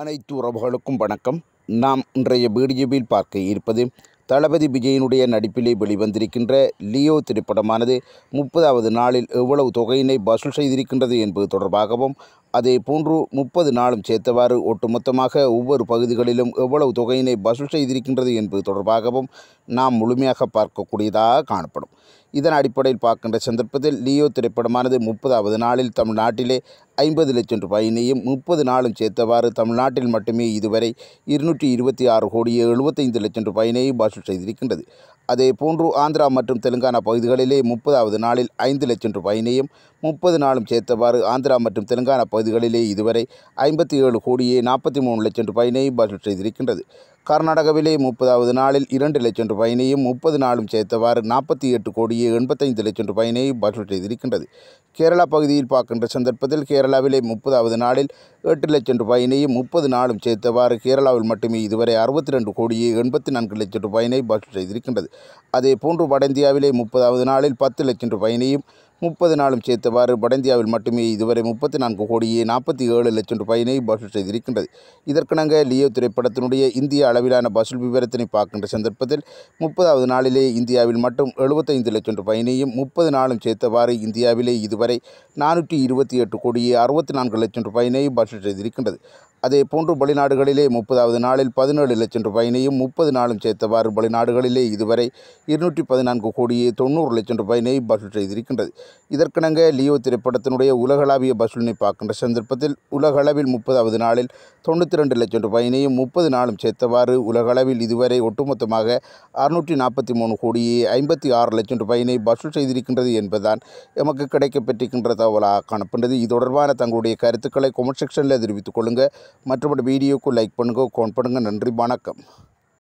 அனைத்து உறவுகளுக்கும் வணக்கம் நாம் இன்றைய வீடியோவில் பார்க்க இருப்பது தளபதி விஜயனுடைய நடிப்பிலே வெளிவந்திருக்கின்ற லியோ திரைப்படமானது முப்பதாவது நாளில் எவ்வளவு தொகையினை வசூல் செய்திருக்கின்றது என்பது தொடர்பாகவும் அதே போன்று முப்பது நாளும் சேர்த்தவாறு ஒட்டுமொத்தமாக ஒவ்வொரு பகுதிகளிலும் எவ்வளவு தொகையினை வசூல் செய்திருக்கின்றது என்பது தொடர்பாகவும் நாம் முழுமையாக பார்க்கக்கூடியதாக காணப்படும் இதன் அடிப்படையில் பார்க்கின்ற சந்தர்ப்பத்தில் லியோ திரைப்படமானது முப்பதாவது நாளில் தமிழ்நாட்டிலே ஐம்பது லட்சம் ரூபாயினையும் முப்பது நாளும் சேர்த்தவாறு தமிழ்நாட்டில் மட்டுமே இதுவரை இருநூற்றி இருபத்தி ஆறு கோடியே எழுபத்தைந்து லட்சம் ரூபாயினையும் வசூல் செய்திருக்கின்றது அதே போன்று ஆந்திரா மற்றும் தெலுங்கானா பகுதிகளிலே முப்பதாவது நாளில் ஐந்து லட்சம் ரூபாயினையும் முப்பது நாளும் சேர்த்தவாறு ஆந்திரா மற்றும் தெலுங்கானா பகுதி பகுதிகளிலே இதுவரை ஐம்பத்தி ஏழு கோடியே நாற்பத்தி மூணு லட்சம் ரூபாயினை பட்ஜெட் செய்திருக்கின்றது கர்நாடகாவிலே முப்பதாவது நாளில் இரண்டு லட்சம் ரூபாயினையும் முப்பது நாளும் சேர்த்தவாறு நாற்பத்தி எட்டு கோடியே எண்பத்தைந்து லட்சம் ரூபாயினையும் பட்ஜெட் செய்திருக்கின்றது கேரளா பகுதியில் பார்க்கின்ற சந்தர்ப்பத்தில் கேரளாவிலே முப்பதாவது நாளில் எட்டு லட்சம் ரூபாயினையும் முப்பது நாளும் சேர்த்தவாறு கேரளாவில் மட்டுமே இதுவரை அறுபத்தி ரெண்டு கோடியே எண்பத்தி நான்கு லட்சம் ரூபாயினை பட்ஜெட் செய்திருக்கின்றது அதே போன்று வட இந்தியாவிலே முப்பதாவது நாளில் பத்து லட்சம் ரூபாயினையும் முப்பது நாளும் சேர்த்தவாறு வடஇந்தியாவில் மட்டுமே இதுவரை முப்பத்தி நான்கு கோடியே நாற்பத்தி ஏழு லட்சம் ரூபாயினை வசூல் செய்திருக்கின்றது இதற்கிணங்க லியோ திரைப்படத்தினுடைய இந்திய அளவிலான வசூல் விவரத்தினை பார்க்கின்ற சந்தர்ப்பத்தில் முப்பதாவது நாளிலே இந்தியாவில் மட்டும் எழுபத்தைந்து லட்சம் ரூபாயினையும் முப்பது நாளும் சேர்த்தவாறு இந்தியாவிலே இதுவரை நானூற்றி இருபத்தி எட்டு கோடியே அறுபத்தி நான்கு லட்சம் ரூபாயினை வசூல் செய்திருக்கின்றது அதே போன்று வெளிநாடுகளிலே முப்பதாவது நாளில் பதினேழு லட்சம் ரூபாயினையும் முப்பது நாளும் சேர்த்தவாறு வெளிநாடுகளிலே இதுவரை இருநூற்றி பதினான்கு கோடியே தொண்ணூறு லட்சம் ரூபாயினை வசூல் செய்திருக்கின்றது இதற்கிணங்க லியோ திரைப்படத்தினுடைய உலகளாவிய வசூலினை பார்க்கின்ற சந்தர்ப்பத்தில் உலகளவில் முப்பதாவது நாளில் தொண்ணூற்றி ரெண்டு லட்சம் ரூபாயினையும் முப்பது நாளும் சேர்த்தவாறு உலகளவில் இதுவரை ஒட்டுமொத்தமாக அறுநூற்றி நாற்பத்தி மூணு கோடியே ஐம்பத்தி ஆறு லட்சம் ரூபாயினை வசூல் செய்திருக்கின்றது என்பதுதான் எமக்கு கிடைக்கப்பட்டிருக்கின்ற தகவலாக காணப்படுகிறது இது தொடர்பான தங்களுடைய கருத்துக்களை கொமெண்ட் செக்ஷனில் தெரிவித்துக் கொள்ளுங்கள் மற்றபடி வீடியோக்கு லைக் பண்ணுங்கள் கோன் பண்ணுங்கள் நன்றி வணக்கம்